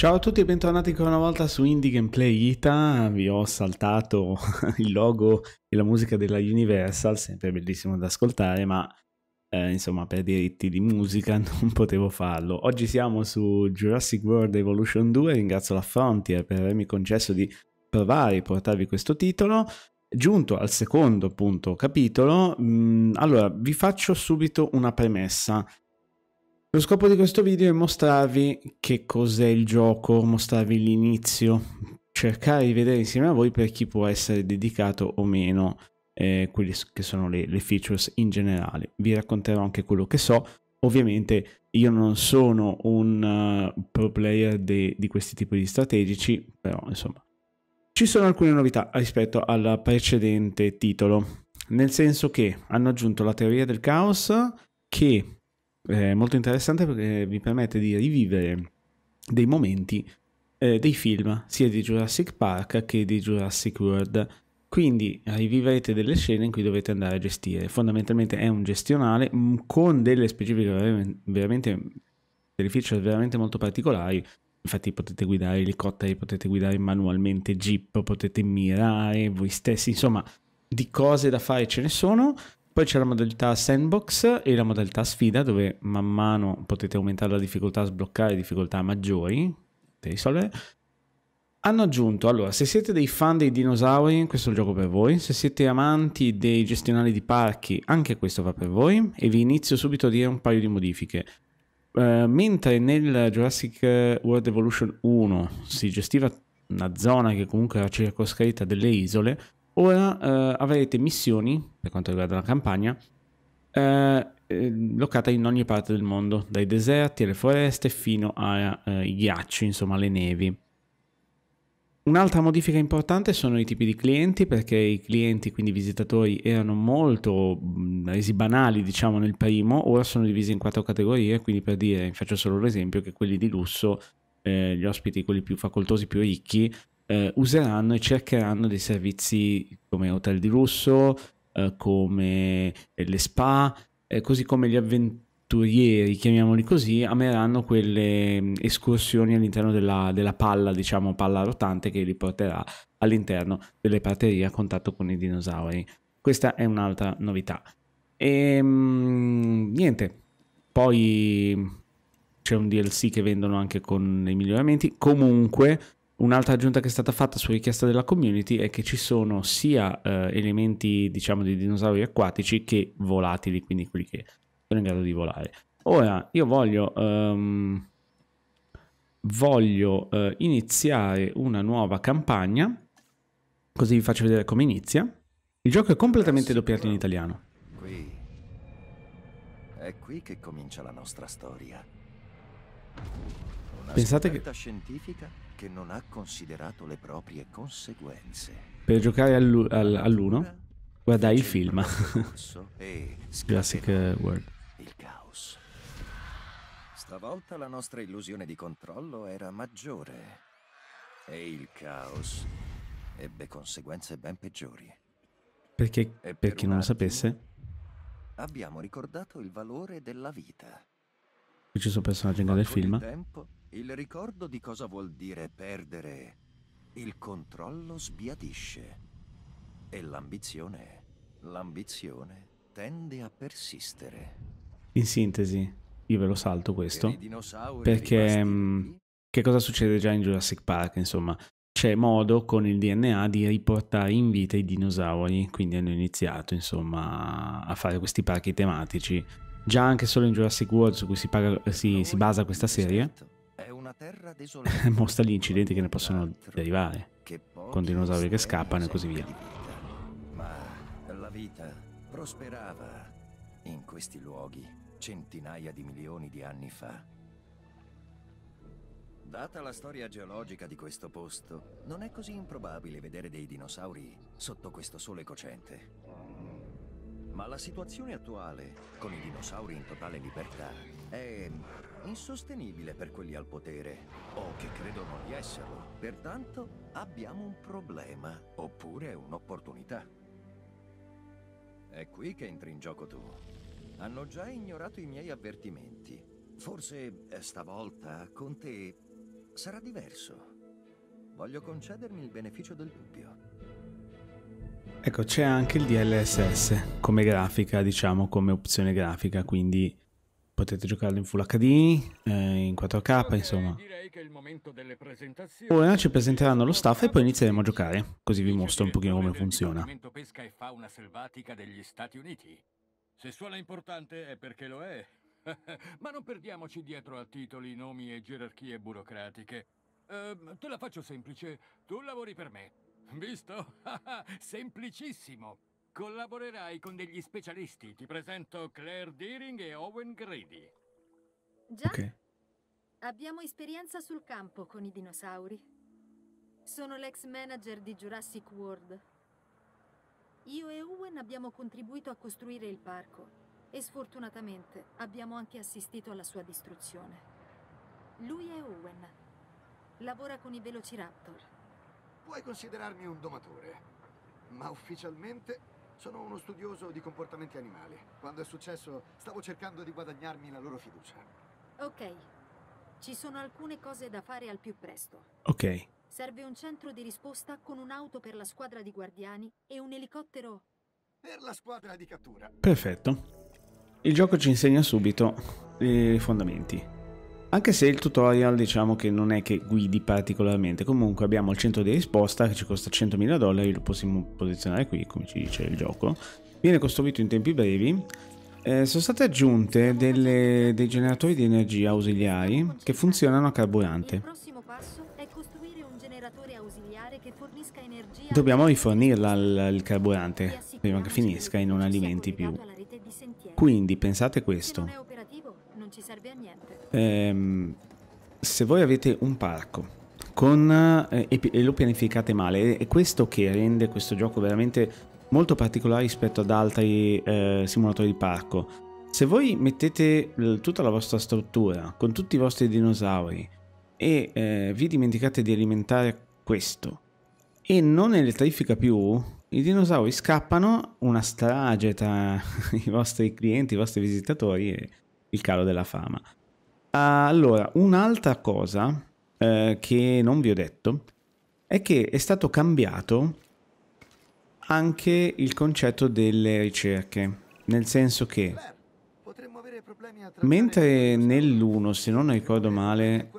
Ciao a tutti e bentornati ancora una volta su Indie Gameplay Ita, vi ho saltato il logo e la musica della Universal, sempre bellissimo da ascoltare, ma eh, insomma per diritti di musica non potevo farlo. Oggi siamo su Jurassic World Evolution 2, ringrazio la Frontier per avermi concesso di provare e portarvi questo titolo. Giunto al secondo appunto capitolo, mh, mm, allora vi faccio subito una premessa. Lo scopo di questo video è mostrarvi che cos'è il gioco, mostrarvi l'inizio, cercare di vedere insieme a voi per chi può essere dedicato o meno eh, quelle che sono le, le features in generale. Vi racconterò anche quello che so. Ovviamente io non sono un uh, pro player de, di questi tipi di strategici, però insomma. Ci sono alcune novità rispetto al precedente titolo, nel senso che hanno aggiunto la teoria del caos che eh, molto interessante perché vi permette di rivivere dei momenti eh, dei film, sia di Jurassic Park che di Jurassic World. Quindi riviverete delle scene in cui dovete andare a gestire. Fondamentalmente è un gestionale con delle specifiche veramente, delle feature veramente molto particolari. Infatti potete guidare elicotteri, potete guidare manualmente jeep, potete mirare voi stessi, insomma di cose da fare ce ne sono poi c'è la modalità sandbox e la modalità sfida dove man mano potete aumentare la difficoltà, sbloccare difficoltà maggiori per risolvere. Hanno aggiunto, allora, se siete dei fan dei dinosauri, questo è il gioco per voi, se siete amanti dei gestionali di parchi, anche questo va per voi e vi inizio subito a dire un paio di modifiche. Uh, mentre nel Jurassic World Evolution 1 si gestiva una zona che comunque era circoscritta delle isole, Ora eh, avrete missioni, per quanto riguarda la campagna, eh, eh, locata in ogni parte del mondo, dai deserti alle foreste fino ai eh, ghiacci, insomma alle nevi. Un'altra modifica importante sono i tipi di clienti, perché i clienti, quindi i visitatori, erano molto mm, resi banali, diciamo, nel primo, ora sono divisi in quattro categorie, quindi per dire, faccio solo l'esempio, che quelli di lusso, eh, gli ospiti, quelli più facoltosi, più ricchi, eh, useranno e cercheranno dei servizi come hotel di lusso, eh, come le spa, eh, così come gli avventurieri, chiamiamoli così, ameranno quelle mm, escursioni all'interno della, della palla, diciamo palla rotante che li porterà all'interno delle praterie a contatto con i dinosauri. Questa è un'altra novità. E ehm, niente, poi mm, c'è un DLC che vendono anche con i miglioramenti. Comunque, Un'altra aggiunta che è stata fatta su richiesta della community è che ci sono sia eh, elementi, diciamo, di dinosauri acquatici che volatili, quindi quelli che sono in grado di volare. Ora, io voglio, um, voglio uh, iniziare una nuova campagna, così vi faccio vedere come inizia. Il gioco è completamente doppiato in italiano. Qui. È qui che comincia la nostra storia. Una Pensate che... scientifica che non ha considerato le proprie conseguenze. Per giocare all'1, all guardai il film. Classic World. Il caos. Stavolta la nostra illusione di controllo era maggiore. E il caos ebbe conseguenze ben peggiori. Perché, per, per chi non lo sapesse... Abbiamo ricordato il valore della vita. Qui ci sono personaggi nel film. Tempo, il ricordo di cosa vuol dire perdere il controllo sbiadisce e l'ambizione, l'ambizione tende a persistere. In sintesi, io ve lo salto questo perché mh, mm, che cosa succede già in Jurassic Park, insomma, c'è modo con il DNA di riportare in vita i dinosauri, quindi hanno iniziato, insomma, a fare questi parchi tematici. Già anche solo in Jurassic World su cui si, paga, si, si basa questa serie Mostra gli incidenti che ne possono derivare, con dinosauri che scappano e così via. Ma la vita prosperava in questi luoghi centinaia di milioni di anni fa. Data la storia geologica di questo posto, non è così improbabile vedere dei dinosauri sotto questo sole cocente. Ma la situazione attuale, con i dinosauri in totale libertà, è insostenibile per quelli al potere, o che credono di esserlo. Pertanto abbiamo un problema, oppure un'opportunità. È qui che entri in gioco tu. Hanno già ignorato i miei avvertimenti. Forse eh, stavolta con te sarà diverso. Voglio concedermi il beneficio del dubbio. Ecco, c'è anche il DLSS come grafica, diciamo, come opzione grafica, quindi potete giocarlo in Full HD, eh, in 4K, insomma. Ora ci presenteranno lo staff e poi inizieremo a giocare, così vi mostro un pochino come funziona. Pesca e fauna selvatica degli Stati Uniti. Se suona importante è perché lo è. Ma non perdiamoci dietro a titoli, nomi e gerarchie burocratiche. Eh, te la faccio semplice, tu lavori per me. Visto? Semplicissimo. Collaborerai con degli specialisti. Ti presento Claire Deering e Owen Grady. Già? Okay. Abbiamo esperienza sul campo con i dinosauri. Sono l'ex manager di Jurassic World. Io e Owen abbiamo contribuito a costruire il parco e sfortunatamente abbiamo anche assistito alla sua distruzione. Lui è Owen. Lavora con i Velociraptor. Puoi considerarmi un domatore, ma ufficialmente sono uno studioso di comportamenti animali. Quando è successo, stavo cercando di guadagnarmi la loro fiducia. Ok. Ci sono alcune cose da fare al più presto. Ok. Serve un centro di risposta con un'auto per la squadra di guardiani e un elicottero per la squadra di cattura. Perfetto. Il gioco ci insegna subito i fondamenti. Anche se il tutorial diciamo che non è che guidi particolarmente, comunque abbiamo il centro di risposta che ci costa 100.000 dollari, lo possiamo posizionare qui come ci dice il gioco. Viene costruito in tempi brevi. Eh, sono state aggiunte delle, dei generatori di energia ausiliari che funzionano a carburante. Dobbiamo rifornirla al carburante prima che finisca e non alimenti più. Quindi pensate questo ehm, se voi avete un parco con, eh, e lo pianificate male, è questo che rende questo gioco veramente molto particolare rispetto ad altri eh, simulatori di parco. Se voi mettete tutta la vostra struttura con tutti i vostri dinosauri e eh, vi dimenticate di alimentare questo e non elettrifica più, i dinosauri scappano una strage tra i vostri clienti, i vostri visitatori e il calo della fama. Allora, un'altra cosa eh, che non vi ho detto è che è stato cambiato anche il concetto delle ricerche, nel senso che mentre nell'1, se non ricordo male,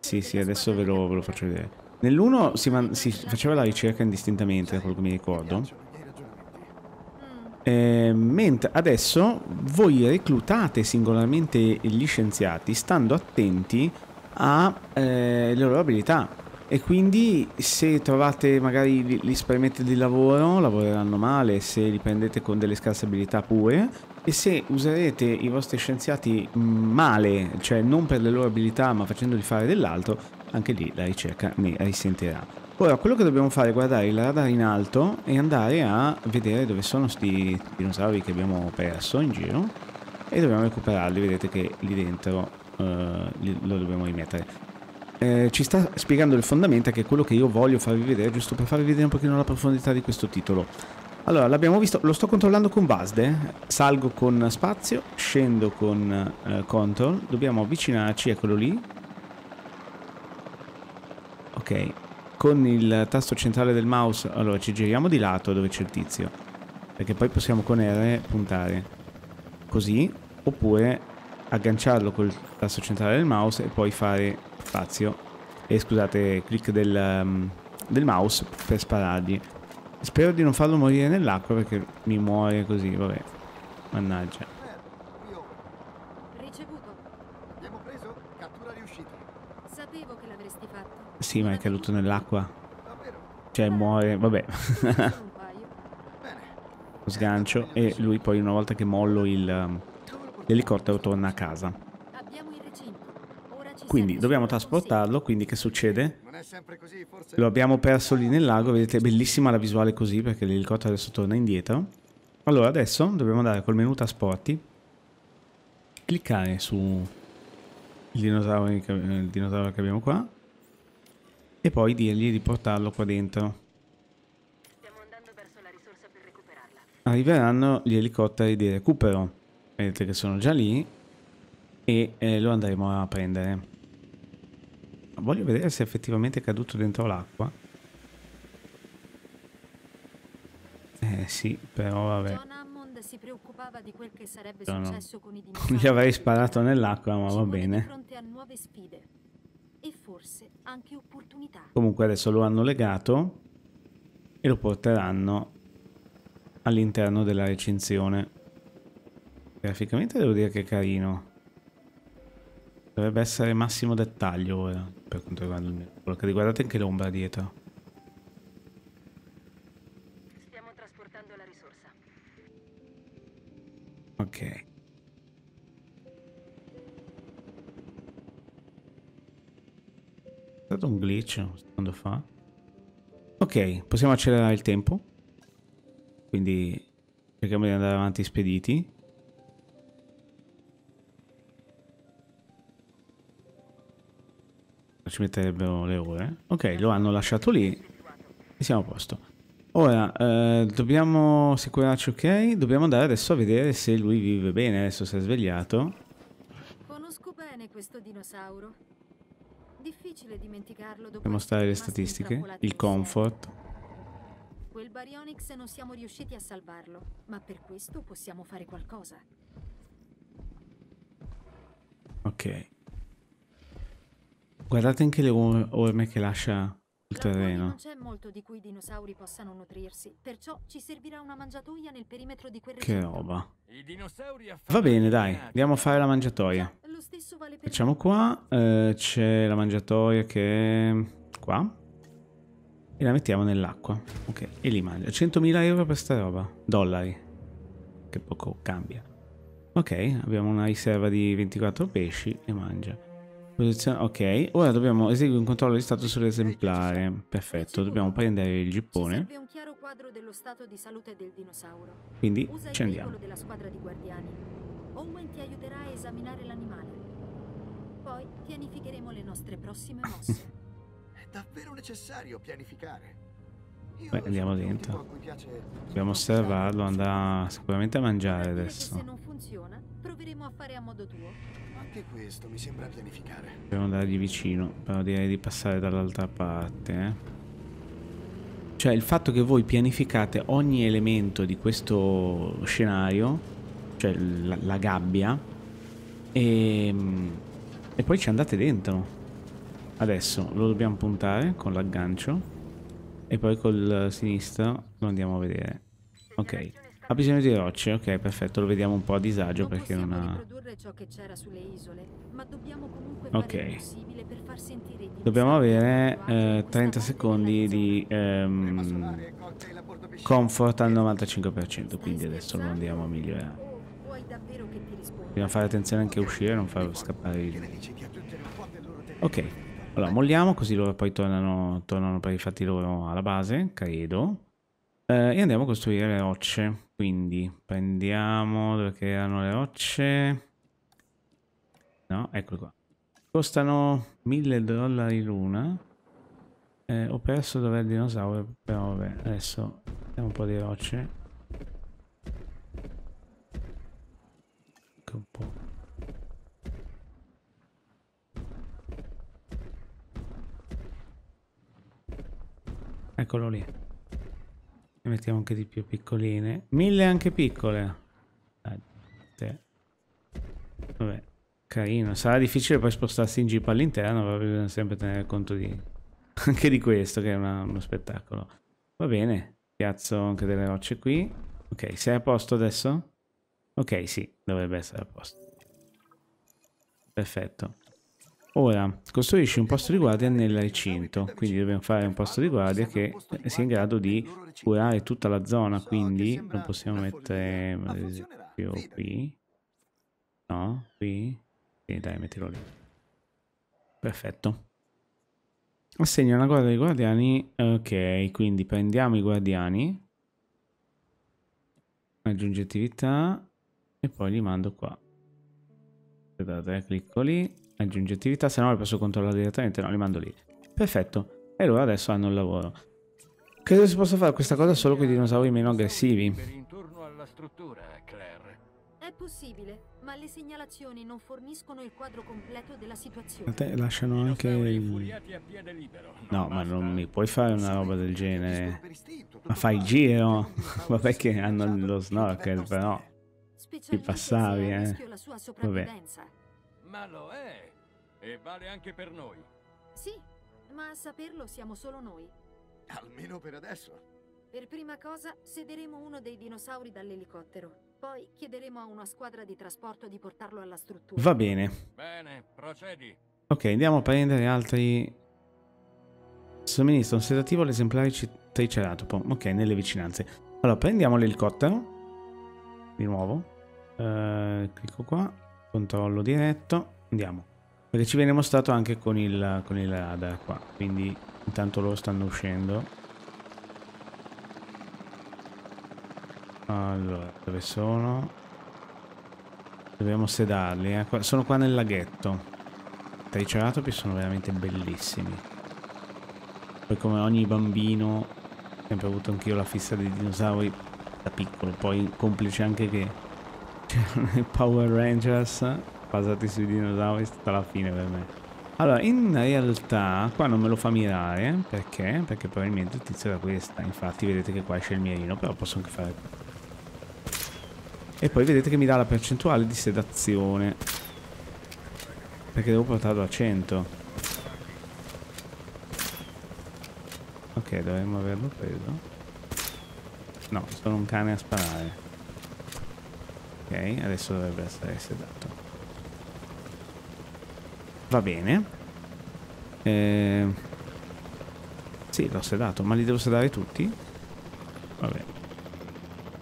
sì, sì, adesso ve lo, ve lo faccio vedere. Nell'1 si, si, faceva la ricerca indistintamente, da quello che mi ricordo. Ehm, mentre adesso voi reclutate singolarmente gli scienziati stando attenti alle eh, loro abilità e quindi se trovate magari gli sperimenti di lavoro lavoreranno male se li prendete con delle scarse abilità pure e se userete i vostri scienziati male, cioè non per le loro abilità ma facendoli fare dell'altro, anche lì la ricerca ne risentirà. Ora, quello che dobbiamo fare è guardare il radar in alto e andare a vedere dove sono sti dinosauri che abbiamo perso in giro e dobbiamo recuperarli, vedete che lì dentro uh, lo dobbiamo rimettere. Eh, ci sta spiegando il fondamento che è quello che io voglio farvi vedere, giusto per farvi vedere un pochino la profondità di questo titolo. Allora, l'abbiamo visto, lo sto controllando con Basde, salgo con spazio, scendo con uh, control, dobbiamo avvicinarci, eccolo lì. Ok, con il tasto centrale del mouse, allora ci giriamo di lato dove c'è il tizio, perché poi possiamo con R puntare così, oppure agganciarlo col tasto centrale del mouse e poi fare spazio, e scusate, clic del, um, del mouse per sparargli. Spero di non farlo morire nell'acqua perché mi muore così, vabbè, mannaggia. sì, ma è caduto nell'acqua. Cioè muore, vabbè. Lo sgancio e lui poi una volta che mollo um, l'elicottero torna a casa. Quindi dobbiamo trasportarlo, quindi che succede? Lo abbiamo perso lì nel lago, vedete è bellissima la visuale così perché l'elicottero adesso torna indietro. Allora adesso dobbiamo andare col menu trasporti, cliccare su il eh, dinosauro che abbiamo qua e poi dirgli di portarlo qua dentro. Arriveranno gli elicotteri di recupero, vedete che sono già lì e eh, lo andremo a prendere. Voglio vedere se effettivamente è caduto dentro l'acqua. Eh sì, però vabbè. Si preoccupava di quel che sarebbe successo con i dinosauri. Gli avrei sparato nell'acqua, ma va bene. Di fronte a nuove sfide e forse anche opportunità. Comunque adesso lo hanno legato e lo porteranno all'interno della recinzione. Graficamente devo dire che è carino. Dovrebbe essere massimo dettaglio ora, per quanto riguarda il mio blocco. Guardate anche l'ombra dietro. Stiamo trasportando la risorsa. Ok. stato un glitch quando fa. Ok, possiamo accelerare il tempo. Quindi cerchiamo di andare avanti spediti. Ci metterebbero le ore. Ok, lo hanno lasciato lì e siamo a posto. Ora, eh, dobbiamo assicurarci ok. Dobbiamo andare adesso a vedere se lui vive bene, adesso si è svegliato. Conosco bene questo dinosauro. Difficile dimenticarlo Per mostrare le statistiche, il comfort. Quel Baryonyx non siamo riusciti a salvarlo, ma per questo possiamo fare qualcosa. Ok. Guardate anche le orme che lascia il terreno. Non c'è molto di cui i dinosauri possano nutrirsi, perciò ci servirà una mangiatoia nel perimetro di quel Che roba. Va bene, dai, andiamo a fare la mangiatoia. Facciamo qua, eh, c'è la mangiatoia che è qua. E la mettiamo nell'acqua. Ok, e li mangia. 100.000 euro per sta roba. Dollari. Che poco cambia. Ok, abbiamo una riserva di 24 pesci e mangia. Posizione... Ok, ora dobbiamo eseguire un controllo di stato sull'esemplare. Perfetto, dobbiamo prendere il gippone. Quindi ci andiamo. Owen ti aiuterà a esaminare l'animale. Poi pianificheremo le nostre prossime mosse. È davvero necessario pianificare. Io Beh, andiamo dentro. Dobbiamo osservarlo, andrà sicuramente a mangiare adesso. Se non funziona, proveremo a fare a modo tuo. Anche questo mi sembra pianificare. Dobbiamo andargli vicino, però direi di passare dall'altra parte, eh. Cioè il fatto che voi pianificate ogni elemento di questo scenario cioè la, la gabbia, e, ehm, e poi ci andate dentro. Adesso lo dobbiamo puntare con l'aggancio e poi col sinistro lo andiamo a vedere. Ok. Ha bisogno di rocce, ok, perfetto, lo vediamo un po' a disagio perché non ha... ok. Dobbiamo avere eh, 30 secondi di ehm, comfort al 95%, quindi adesso lo andiamo a migliorare davvero che ti rispondo. Dobbiamo fare attenzione anche a uscire, non far scappare il... Ok, allora molliamo così loro poi tornano, tornano per i fatti loro alla base, credo. Eh, e andiamo a costruire le rocce. Quindi prendiamo dove erano le rocce. No, eccole qua. Costano 1000 dollari l'una. Eh, ho perso dove è il dinosauro, però vabbè, adesso mettiamo un po' di rocce. Eccolo lì. Ne mettiamo anche di più piccoline. Mille anche piccole. Eh, Vabbè, carino. Sarà difficile poi spostarsi in jeep all'interno, ma bisogna sempre tenere conto di... anche di questo, che è una, uno spettacolo. Va bene, piazzo anche delle rocce qui. Ok, sei a posto adesso? Ok, sì, dovrebbe essere a posto. Perfetto. Ora, costruisci un posto di guardia nel recinto, quindi dobbiamo fare un posto di guardia che sia in grado di curare tutta la zona, quindi lo possiamo mettere ad eh, esempio qui, no, qui, e dai mettilo lì, perfetto. Assegna una guardia ai guardiani, ok, quindi prendiamo i guardiani, aggiungi attività e poi li mando qua guardate, clicco lì, aggiungi attività, se no le posso controllare direttamente, no, li mando lì. Perfetto, e loro adesso hanno il lavoro. Credo si possa fare questa cosa solo con i dinosauri meno aggressivi. È possibile, ma le segnalazioni non forniscono il quadro completo della situazione. Te lasciano anche il... No, ma non mi puoi fare una roba del genere. Ma fai il giro. Vabbè che hanno esatto. lo snorkel, però. Ti passavi, eh. La sua Vabbè. Ma lo è. E vale anche per noi. Sì, ma a saperlo siamo solo noi. Almeno per adesso. Per prima cosa sederemo uno dei dinosauri dall'elicottero. Poi chiederemo a una squadra di trasporto di portarlo alla struttura. Va bene. Bene, procedi. Ok, andiamo a prendere altri... Somministro, un sedativo all'esemplare triceratopo. Ok, nelle vicinanze. Allora, prendiamo l'elicottero. Di nuovo eh, clicco qua, controllo diretto, andiamo. Perché ci viene mostrato anche con il, con il radar qua, quindi intanto loro stanno uscendo. Allora, dove sono? Dobbiamo sedarli, eh? sono qua nel laghetto. I triceratopi sono veramente bellissimi. Poi come ogni bambino, sempre avuto anch'io la fissa dei dinosauri da piccolo, poi complice anche che cioè, Power Rangers basati sui dinosauri è stata la fine per me. Allora, in realtà qua non me lo fa mirare, perché? Perché probabilmente il tizio era questa, infatti vedete che qua esce il mirino, però posso anche fare... E poi vedete che mi dà la percentuale di sedazione, perché devo portarlo a 100. Ok, dovremmo averlo preso. No, sono un cane a sparare. Ok, adesso dovrebbe essere sedato. Va bene. Eh... Sì, l'ho sedato, ma li devo sedare tutti? Vabbè.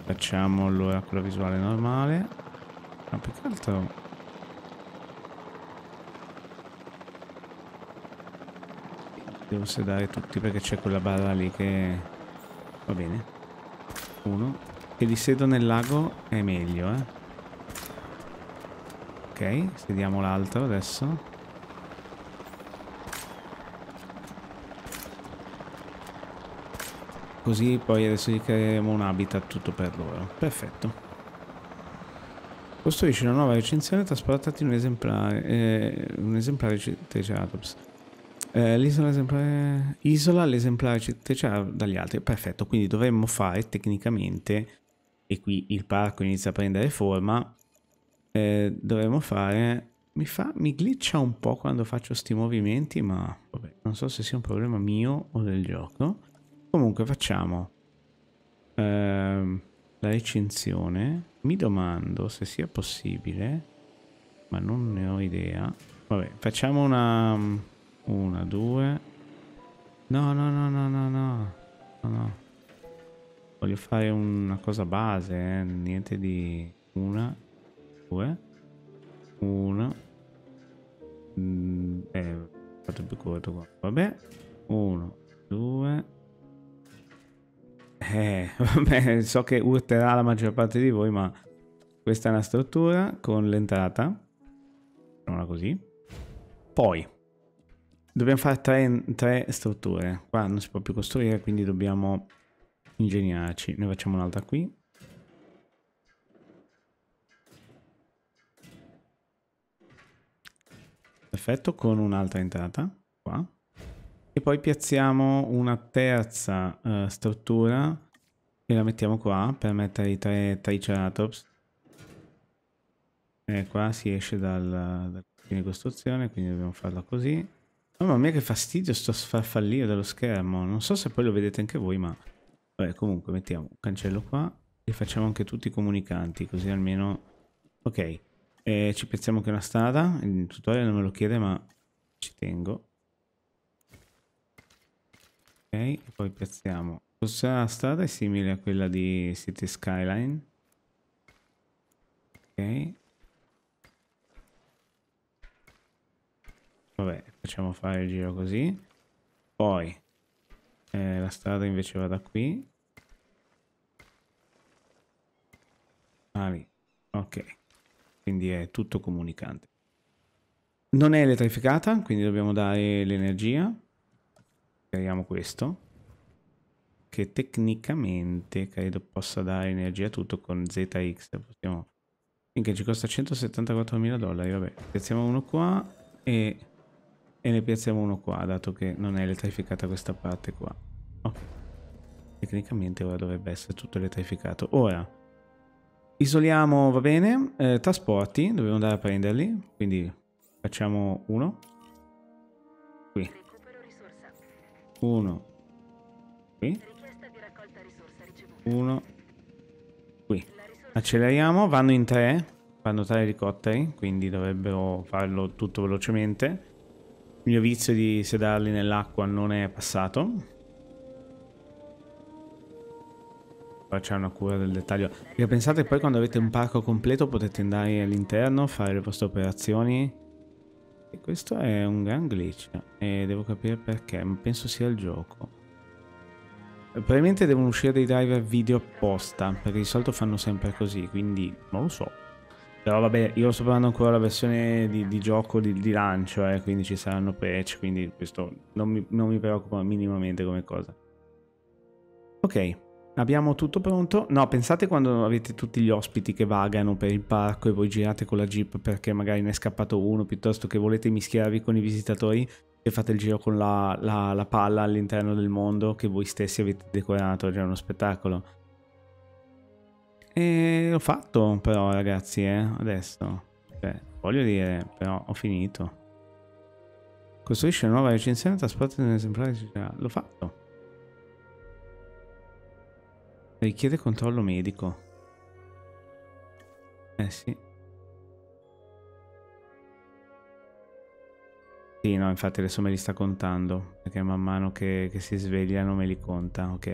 Facciamo allora quella visuale normale. Ma più che altro... Devo sedare tutti perché c'è quella barra lì che... Va bene. Uno. Che li sedo nel lago è meglio, eh. Ok, vediamo l'altro adesso. Così poi adesso gli creeremo un habitat tutto per loro. Perfetto. Costruisci una nuova recinzione e trasportati un esemplare, eh, un esemplare Triceratops. Cioè, eh, l'isola isola l'esemplare Triceratops cioè, dagli altri. Perfetto, quindi dovremmo fare tecnicamente, e qui il parco inizia a prendere forma, eh, dovremmo fare... Mi, fa, mi glitcha un po' quando faccio questi movimenti, ma vabbè, non so se sia un problema mio o del gioco. Comunque facciamo ehm, la recinzione. Mi domando se sia possibile, ma non ne ho idea. Vabbè, facciamo una... Una, due... No, no, no, no, no, no. No, no. Voglio fare una cosa base, eh? niente di una due, uno, mm, eh, fatto più corto qua, vabbè, uno, due, eh, vabbè, so che urterà la maggior parte di voi, ma questa è una struttura con l'entrata, facciamola così, poi dobbiamo fare tre, tre strutture, qua non si può più costruire, quindi dobbiamo ingegnarci, ne facciamo un'altra qui, Perfetto, con un'altra entrata qua. E poi piazziamo una terza uh, struttura e la mettiamo qua per mettere i tre Triceratops. E eh, qua si esce dalla dal di costruzione, quindi dobbiamo farla così. mamma mia che fastidio sto farfallio dello schermo. Non so se poi lo vedete anche voi, ma... Vabbè, comunque mettiamo un cancello qua e facciamo anche tutti i comunicanti, così almeno... Ok. E ci piazziamo anche una strada. Il tutorial non me lo chiede, ma ci tengo. Ok, e poi piazziamo. Questa strada è simile a quella di City Skyline. Ok. Vabbè, facciamo fare il giro così. Poi eh, la strada invece va da qui. Ah, lì. Ok quindi è tutto comunicante. Non è elettrificata, quindi dobbiamo dare l'energia. Creiamo questo, che tecnicamente credo possa dare energia a tutto con ZX. Possiamo... Finché ci costa 174.000 dollari, vabbè. Piazziamo uno qua e... e ne piazziamo uno qua, dato che non è elettrificata questa parte qua. Oh. Tecnicamente ora dovrebbe essere tutto elettrificato. Ora, Isoliamo, va bene. Eh, trasporti, dobbiamo andare a prenderli. Quindi facciamo uno. Qui. Uno. Qui. Uno. Qui. Acceleriamo, vanno in tre. Vanno tre elicotteri, quindi dovrebbero farlo tutto velocemente. Il mio vizio di sedarli nell'acqua non è passato. c'è una cura del dettaglio. Perché pensate poi quando avete un parco completo potete andare all'interno, fare le vostre operazioni. E questo è un gran glitch. E devo capire perché, ma penso sia il gioco. Probabilmente devono uscire dei driver video apposta, perché di solito fanno sempre così, quindi non lo so. Però vabbè, io sto provando ancora la versione di, di gioco di, di lancio, eh, quindi ci saranno patch, quindi questo non mi, non mi preoccupa minimamente come cosa. Ok, Abbiamo tutto pronto? No, pensate quando avete tutti gli ospiti che vagano per il parco e voi girate con la jeep perché magari ne è scappato uno piuttosto che volete mischiarvi con i visitatori e fate il giro con la, la, la palla all'interno del mondo che voi stessi avete decorato, è già uno spettacolo. E l'ho fatto però ragazzi, eh, adesso. Beh, cioè, voglio dire, però ho finito. Costruisce una nuova recensione e trasporta un esemplare. L'ho fatto. Richiede controllo medico. Eh sì. Sì, no, infatti adesso me li sta contando, perché man mano che, che si svegliano me li conta, ok.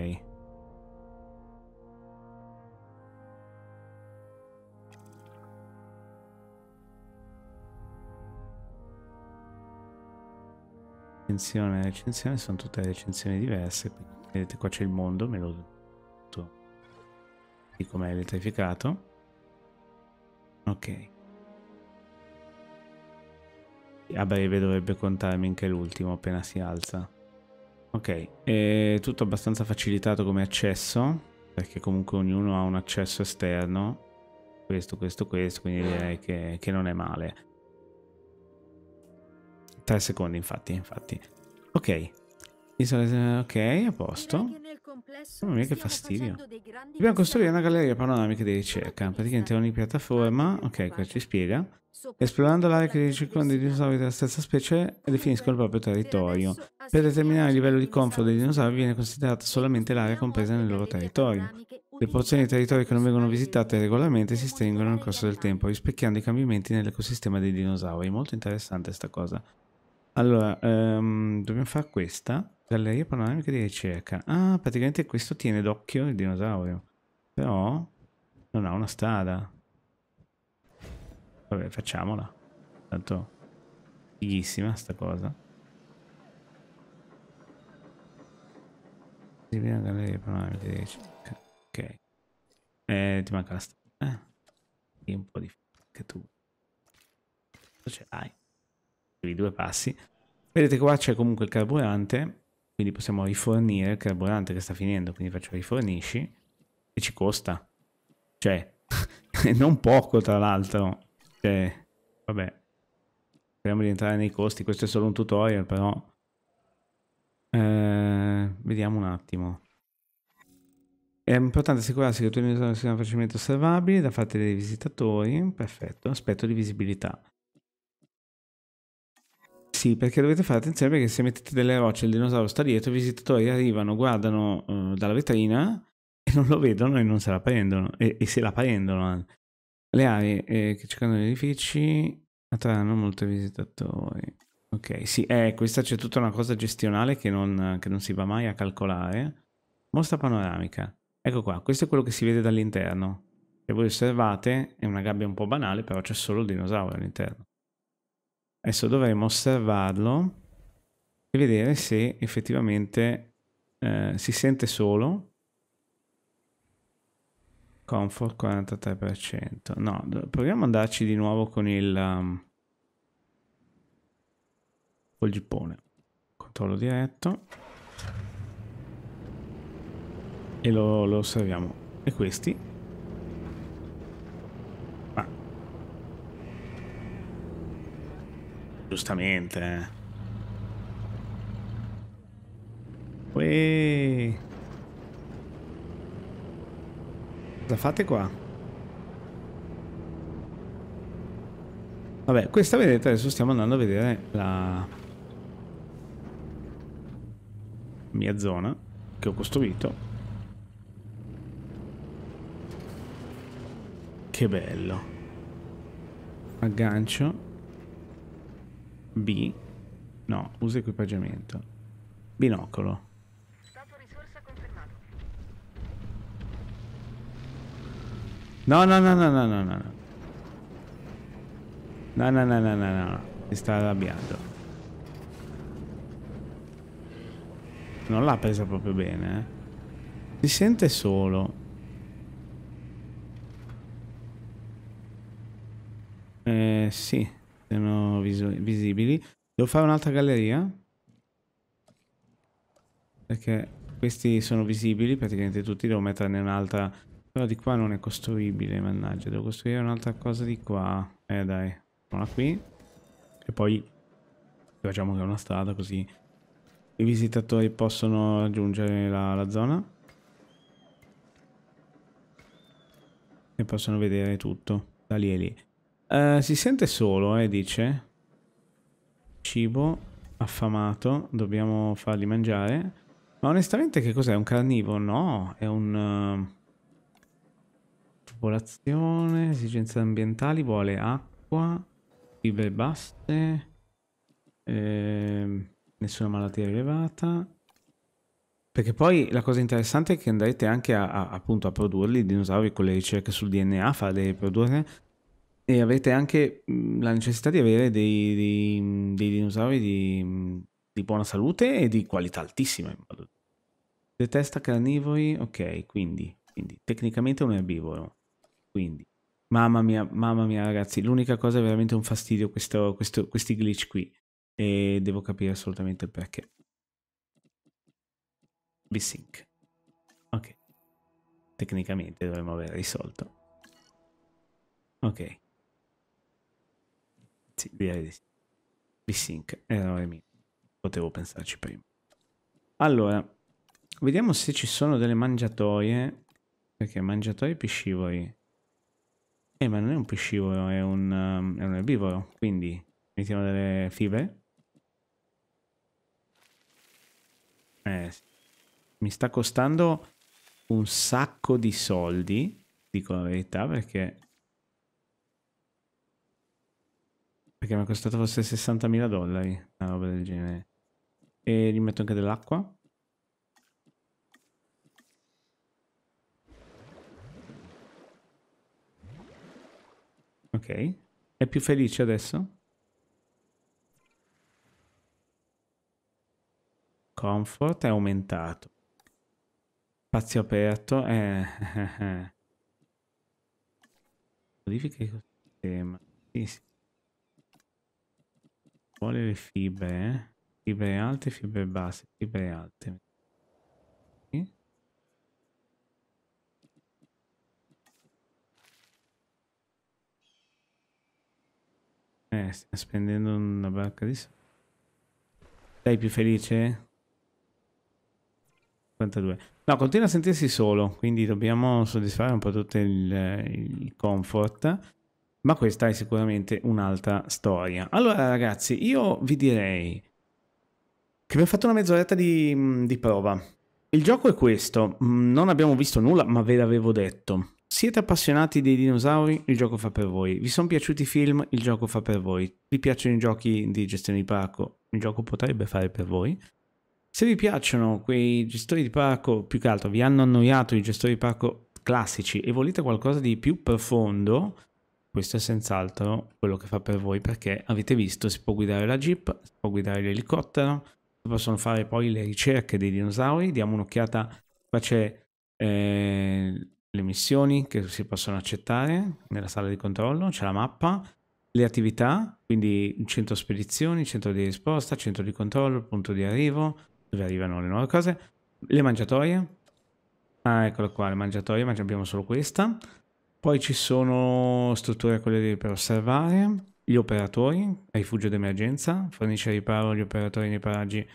Recensione, recensione, sono tutte recensioni diverse, vedete qua c'è il mondo, me lo di com'è elettrificato. Ok. A breve dovrebbe contarmi anche l'ultimo appena si alza. Ok, è tutto abbastanza facilitato come accesso, perché comunque ognuno ha un accesso esterno. Questo, questo, questo, quindi direi che, che non è male. Tre secondi infatti, infatti. Ok, ok, a posto complesso, Mamma mia, che fastidio. Dobbiamo costruire una galleria panoramica di ricerca. Praticamente ogni piattaforma, ok, qua ci spiega, esplorando l'area che circonda i dinosauri della stessa specie definiscono il proprio territorio. Per determinare il livello di comfort dei dinosauri viene considerata solamente l'area compresa nel loro territorio. Le porzioni di territorio che non vengono visitate regolarmente si stringono nel corso del tempo, rispecchiando i cambiamenti nell'ecosistema dei dinosauri. Molto interessante sta cosa. Allora, um, dobbiamo fare questa. Galleria panoramica di ricerca. Ah, praticamente questo tiene d'occhio il dinosaurio. Però non ha una strada. Vabbè, facciamola. Tanto fighissima sta cosa. Divina galleria panoramica di ricerca. Ok. Eh, ti manca la strada. Eh. un po' di che tu. Ce l'hai i due passi. Vedete qua c'è comunque il carburante, quindi possiamo rifornire il carburante che sta finendo, quindi faccio rifornisci e ci costa. Cioè, non poco tra l'altro. Cioè, vabbè. Speriamo di entrare nei costi, questo è solo un tutorial però. Eh, vediamo un attimo. È importante assicurarsi che i tuoi monitor siano facilmente osservabile da parte dei visitatori. Perfetto, aspetto di visibilità. Sì, perché dovete fare attenzione perché se mettete delle rocce e il dinosauro sta dietro, i visitatori arrivano, guardano uh, dalla vetrina e non lo vedono e non se la prendono, e, e se la prendono. Le aree eh, che cercano gli edifici attrarranno molti visitatori. Ok, sì, eh, questa c'è tutta una cosa gestionale che non, che non si va mai a calcolare. Mostra panoramica. Ecco qua, questo è quello che si vede dall'interno. Se voi osservate, è una gabbia un po' banale, però c'è solo il dinosauro all'interno. Adesso dovremo osservarlo e vedere se effettivamente eh, si sente solo. Comfort 43%. No, proviamo ad andarci di nuovo con il, um, col gippone. Controllo diretto. E lo, lo osserviamo. E questi Giustamente. Uè. Cosa fate qua? Vabbè, questa vedete, adesso stiamo andando a vedere la mia zona che ho costruito. Che bello. Aggancio. B. No, usa equipaggiamento. Binocolo. No, no, no, no, no, no, no. No, no, no, no, no, no. no. Si sta arrabbiando. Non l'ha presa proprio bene, eh. Si sente solo. Eh, sì siano visibili. Devo fare un'altra galleria. Perché questi sono visibili, praticamente tutti, devo metterne un'altra. Però di qua non è costruibile, mannaggia. Devo costruire un'altra cosa di qua. Eh dai, una qui. E poi facciamo che una strada così i visitatori possono raggiungere la, la zona. E possono vedere tutto da lì e lì. Eh, si sente solo, eh, dice. Cibo, affamato, dobbiamo fargli mangiare. Ma onestamente che cos'è? Un carnivoro? No, è un... Uh, popolazione, esigenze ambientali, vuole acqua, fibre basse, eh, nessuna malattia rilevata. Perché poi la cosa interessante è che andrete anche a, a, appunto a produrli i dinosauri con le ricerche sul DNA, farle produrre e avete anche mhmm, la necessità di avere dei, dei, dei dinosauri di, di, buona salute e di qualità altissima. Detesta carnivori, ok, quindi, quindi tecnicamente è un erbivoro. Quindi, mamma mia, mamma mia ragazzi, l'unica cosa è veramente un fastidio questo, questo, questi glitch qui. E devo capire assolutamente il perché. B-Sync. Ok. Tecnicamente dovremmo aver risolto. Ok. Sì, direi di sì. Resync, errore eh, mio. Potevo pensarci prima. Allora, vediamo se ci sono delle mangiatoie. Perché mangiatoie piscivori. Eh, ma non è un piscivoro, è un, um, è un erbivoro. Quindi mettiamo delle fibre. Eh, sì. mi sta costando un sacco di soldi, dico la verità, perché Perché mi ha costato forse 60.000 dollari, una roba del genere. E gli metto anche dell'acqua. Ok. È più felice adesso? Comfort è aumentato. Spazio aperto è... Eh. Modifica il sistema. Sì, sì fuori le fibre, eh? fibre alte, fibre basse, fibre alte. Eh, stiamo spendendo una barca di soldi. Sei più felice? 52. No, continua a sentirsi solo, quindi dobbiamo soddisfare un po' tutto il, il comfort ma questa è sicuramente un'altra storia. Allora ragazzi, io vi direi che abbiamo fatto una mezz'oretta di, mm, di prova. Il gioco è questo, mm, non abbiamo visto nulla, ma ve l'avevo detto. Siete appassionati dei dinosauri? Il gioco fa per voi. Vi sono piaciuti i film? Il gioco fa per voi. Vi piacciono i giochi di gestione di parco? Il gioco potrebbe fare per voi. Se vi piacciono quei gestori di parco, più che altro vi hanno annoiato i gestori di parco classici e volete qualcosa di più profondo, questo è senz'altro quello che fa per voi perché avete visto si può guidare la jeep, si può guidare l'elicottero, si possono fare poi le ricerche dei dinosauri, diamo un'occhiata, qua c'è eh, le missioni che si possono accettare nella sala di controllo, c'è la mappa, le attività, quindi centro spedizioni, centro di risposta, centro di controllo, punto di arrivo, dove arrivano le nuove cose, le mangiatoie, ah eccola qua le mangiatoie, ma abbiamo solo questa, poi ci sono strutture collettive per osservare, gli operatori, rifugio d'emergenza, fornisce riparo agli operatori nei paraggi,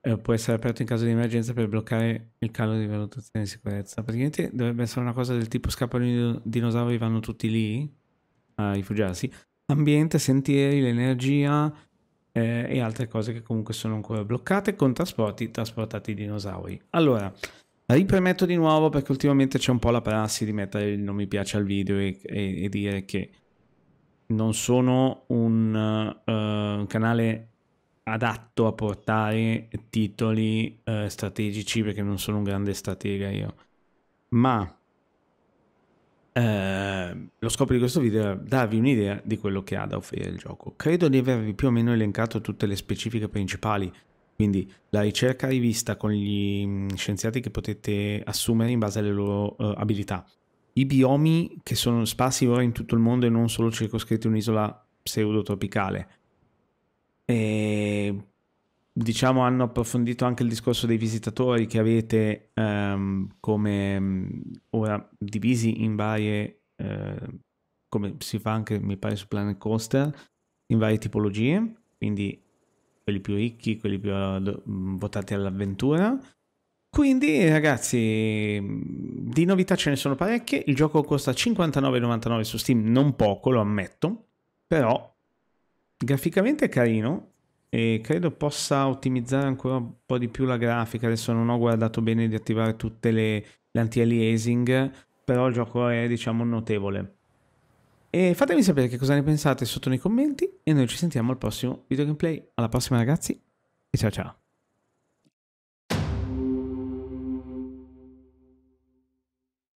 eh, può essere aperto in caso di emergenza per bloccare il calo di valutazione di sicurezza. Praticamente dovrebbe essere una cosa del tipo scappano i dinosauri, vanno tutti lì a rifugiarsi. Ambiente, sentieri, l'energia eh, e altre cose che comunque sono ancora bloccate con trasporti, trasportati i dinosauri. Allora, Ripremetto di nuovo perché ultimamente c'è un po' la prassi di mettere il non mi piace al video e, e, e dire che non sono un, uh, un, canale adatto a portare titoli uh, strategici perché non sono un grande stratega io. Ma Uh, lo scopo di questo video è darvi un'idea di quello che ha da offrire il gioco. Credo di avervi più o meno elencato tutte le specifiche principali quindi la ricerca rivista con gli mm, scienziati che potete assumere in base alle loro uh, abilità. I biomi che sono sparsi ora in tutto il mondo e non solo circoscritti in un'isola pseudotropicale. E diciamo hanno approfondito anche il discorso dei visitatori che avete um, come mm, ora divisi in varie uh, come si fa anche mi pare su Planet Coaster in varie tipologie quindi quelli più ricchi, quelli più eh, mm, votati all'avventura. Quindi ragazzi, mm, di novità ce ne sono parecchie, il gioco costa 59,99 su Steam, non poco, lo ammetto, però graficamente è carino e credo possa ottimizzare ancora un po' di più la grafica, adesso non ho guardato bene di attivare tutte le, anti aliasing però il gioco è diciamo notevole. E fatemi sapere che cosa ne pensate sotto nei commenti e noi ci sentiamo al prossimo video gameplay. Alla prossima ragazzi e ciao ciao.